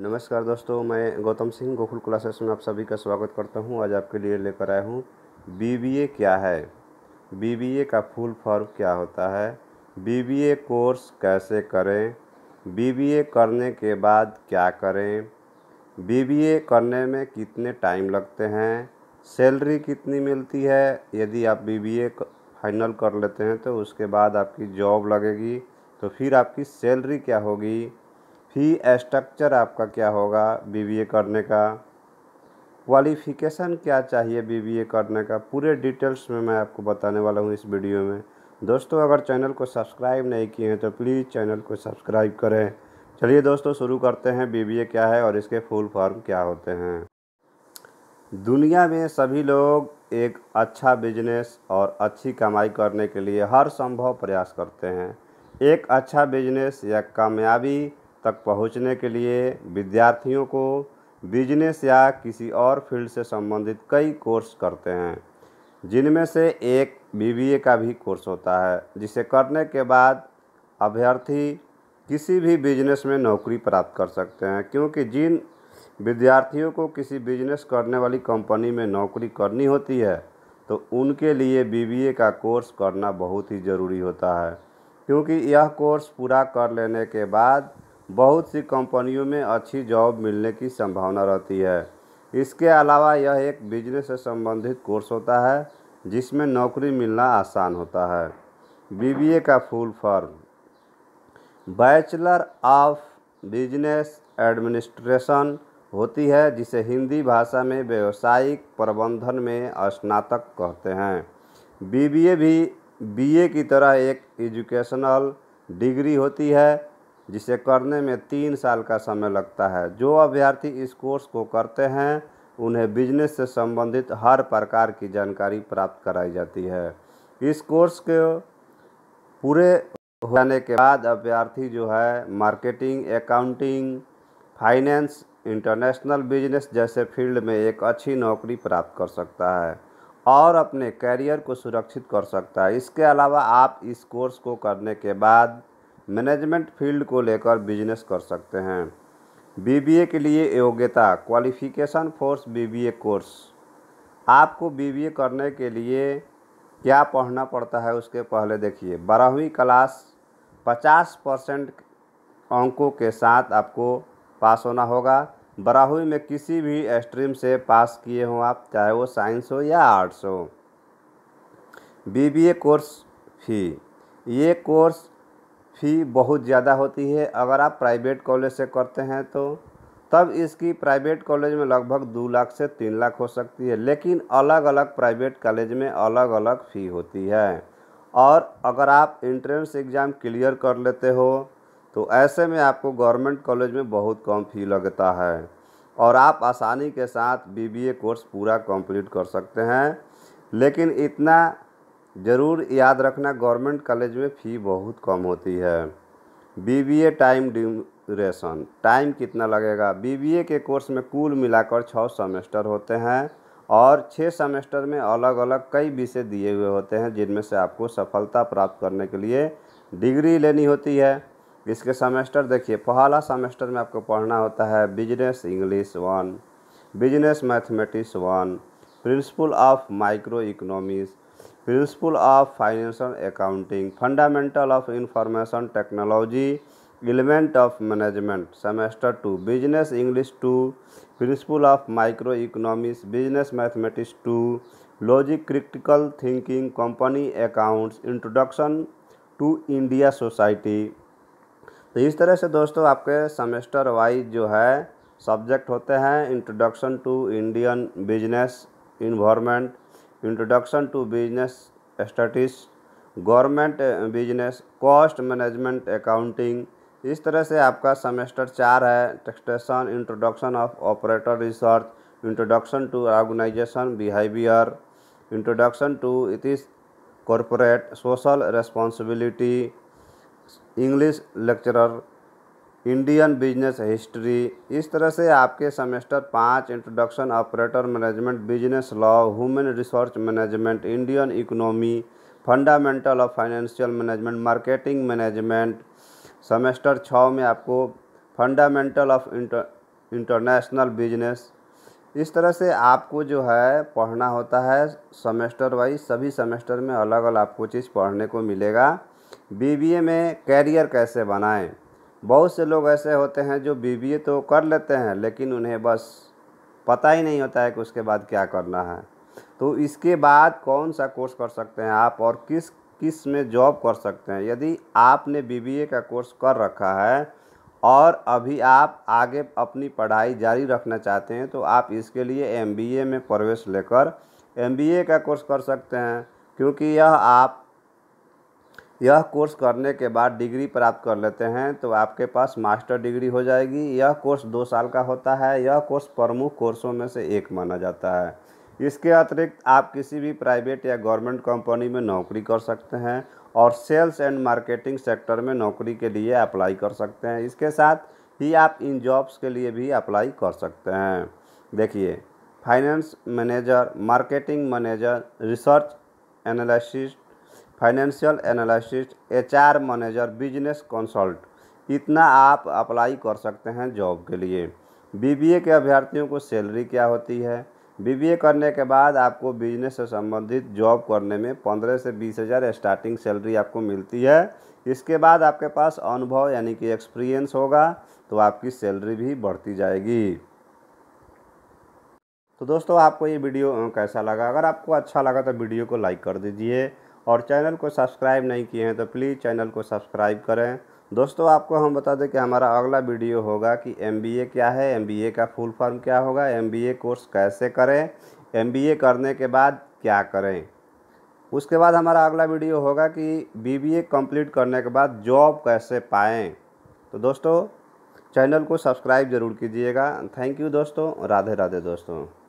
नमस्कार दोस्तों मैं गौतम सिंह गोकुल क्लासेस में आप सभी का स्वागत करता हूं आज आपके लिए लेकर आया हूं बीबीए क्या है बीबीए का फुल फॉर्म क्या होता है बीबीए कोर्स कैसे करें बीबीए करने के बाद क्या करें बीबीए करने में कितने टाइम लगते हैं सैलरी कितनी मिलती है यदि आप बीबीए फाइनल कर लेते हैं तो उसके बाद आपकी जॉब लगेगी तो फिर आपकी सैलरी क्या होगी फी स्ट्रक्चर आपका क्या होगा बीबीए करने का क्वालिफ़िकेशन क्या चाहिए बीबीए करने का पूरे डिटेल्स में मैं आपको बताने वाला हूँ इस वीडियो में दोस्तों अगर चैनल को सब्सक्राइब नहीं किए हैं तो प्लीज़ चैनल को सब्सक्राइब करें चलिए दोस्तों शुरू करते हैं बीबीए क्या है और इसके फुल फॉर्म क्या होते हैं दुनिया में सभी लोग एक अच्छा बिजनेस और अच्छी कमाई करने के लिए हर संभव प्रयास करते हैं एक अच्छा बिजनेस या कामयाबी तक पहुंचने के लिए विद्यार्थियों को बिजनेस या किसी और फील्ड से संबंधित कई कोर्स करते हैं जिनमें से एक बीबीए का भी कोर्स होता है जिसे करने के बाद अभ्यर्थी किसी भी बिजनेस में नौकरी प्राप्त कर सकते हैं क्योंकि जिन विद्यार्थियों को किसी बिजनेस करने वाली कंपनी में नौकरी करनी होती है तो उनके लिए बीबीए का कोर्स करना बहुत ही ज़रूरी होता है क्योंकि यह कोर्स पूरा कर लेने के बाद बहुत सी कंपनियों में अच्छी जॉब मिलने की संभावना रहती है इसके अलावा यह एक बिजनेस से संबंधित कोर्स होता है जिसमें नौकरी मिलना आसान होता है बीबीए का full form bachelor of business administration होती है जिसे हिंदी भाषा में व्यावसायिक प्रबंधन में स्नातक कहते हैं बीबीए भी बीए की तरह एक एजुकेशनल डिग्री होती है जिसे करने में तीन साल का समय लगता है जो अभ्यर्थी इस कोर्स को करते हैं उन्हें बिजनेस से संबंधित हर प्रकार की जानकारी प्राप्त कराई जाती है इस कोर्स के पूरे होने के बाद अभ्यर्थी जो है marketing accounting finance international business जैसे फील्ड में एक अच्छी नौकरी प्राप्त कर सकता है और अपने कैरियर को सुरक्षित कर सकता है इसके अलावा आप इस कोर्स को करने के बाद मैनेजमेंट फील्ड को लेकर बिजनेस कर सकते हैं बीबीए के लिए योग्यता क्वालिफिकेशन फोर्स बीबीए कोर्स आपको बीबीए करने के लिए क्या पढ़ना पड़ता है उसके पहले देखिए बारहवीं क्लास 50 परसेंट अंकों के साथ आपको पास होना होगा बारहवीं में किसी भी स्ट्रीम से पास किए हों आप चाहे वो साइंस हो या आर्ट्स हो बीबीए कोर्स फी ये कोर्स फ़ी बहुत ज़्यादा होती है अगर आप प्राइवेट कॉलेज से करते हैं तो तब इसकी प्राइवेट कॉलेज में लगभग दो लाख से तीन लाख हो सकती है लेकिन अलग अलग प्राइवेट कॉलेज में अलग अलग फ़ी होती है और अगर आप इंट्रेंस एग्ज़ाम क्लियर कर लेते हो तो ऐसे में आपको गवर्नमेंट कॉलेज में बहुत कम फ़ी लगता है और आप आसानी के साथ बीबीए कोर्स पूरा कंप्लीट कर सकते हैं लेकिन इतना ज़रूर याद रखना गवर्नमेंट कॉलेज में फ़ी बहुत कम होती है बीबीए टाइम ड्यूरेशन टाइम कितना लगेगा बीबीए के कोर्स में कुल मिलाकर छः सेमेस्टर होते हैं और छः सेमेस्टर में अलग अलग कई विषय दिए हुए होते हैं जिनमें से आपको सफलता प्राप्त करने के लिए डिग्री लेनी होती है इसके सेमेस्टर देखिए पहला सेमेस्टर में आपको पढ़ना होता है business English one business mathematics one principle of microeconomics principle of financial accounting fundamental of information technology element of management semester two business English two principle of microeconomics business mathematics two logic critical thinking company accounts introduction to India society तो इस तरह से दोस्तों आपके semester wise जो है subject होते हैं introduction to Indian business environment introduction to business studies government business cost management accounting इस तरह से आपका सेमेस्टर चार है taxation introduction of operator research introduction to organisation behaviour introduction to it is corporate social responsibility English lecturer Indian business history इस तरह से आपके सेमेस्टर पाँच introduction operator management business law human resource management Indian economy fundamental of financial management marketing management semester छः में आपको fundamental of international business इस तरह से आपको जो है पढ़ना होता है सेमेस्टर वाइज सभी सेमेस्टर में अलग अलग आपको चीज़ पढ़ने को मिलेगा बीबीए में कैरियर कैसे बनाएं बहुत से लोग ऐसे होते हैं जो बी तो कर लेते हैं लेकिन उन्हें बस पता ही नहीं होता है कि उसके बाद क्या करना है तो इसके बाद कौन सा कोर्स कर सकते हैं आप और किस किस में जॉब कर सकते हैं यदि आपने बी का कोर्स कर रखा है और अभी आप आगे अपनी पढ़ाई जारी रखना चाहते हैं तो आप इसके लिए एम में प्रवेश लेकर एम का कोर्स कर सकते हैं क्योंकि यह आप यह कोर्स करने के बाद डिग्री प्राप्त कर लेते हैं तो आपके पास मास्टर डिग्री हो जाएगी यह कोर्स दो साल का होता है यह कोर्स प्रमुख कोर्सों में से एक माना जाता है इसके अतिरिक्त आप किसी भी प्राइवेट या गवर्नमेंट कंपनी में नौकरी कर सकते हैं और सेल्स एंड मार्केटिंग सेक्टर में नौकरी के लिए अप्लाई कर सकते हैं इसके साथ ही आप इन जॉब्स के लिए भी अप्लाई कर सकते हैं देखिए finance manager marketing manager research analyst financial analyst H R manager business consult इतना आप अप्लाई कर सकते हैं जॉब के लिए बीबीए के अभ्यर्थियों को सैलरी क्या होती है बीबीए करने के बाद आपको बिजनेस से संबंधित जॉब करने में पंद्रह से बीस हज़ार स्टार्टिंग सैलरी आपको मिलती है इसके बाद आपके पास अनुभव यानी कि एक्सपीरियंस होगा तो आपकी सैलरी भी बढ़ती जाएगी तो दोस्तों आपको ये वीडियो कैसा लगा अगर आपको अच्छा लगा तो वीडियो को लाइक कर दीजिए और चैनल को सब्सक्राइब नहीं किए हैं तो प्लीज़ चैनल को सब्सक्राइब करें दोस्तों आपको हम बता दें कि हमारा अगला वीडियो होगा कि एम क्या है एम का फुल फॉर्म क्या होगा एम कोर्स कैसे करें एम करने के बाद क्या करें उसके बाद हमारा अगला वीडियो होगा कि बी कम्प्लीट करने के बाद जॉब कैसे पाएँ तो दोस्तों चैनल को सब्सक्राइब ज़रूर कीजिएगा थैंक यू दोस्तों राधे राधे दोस्तों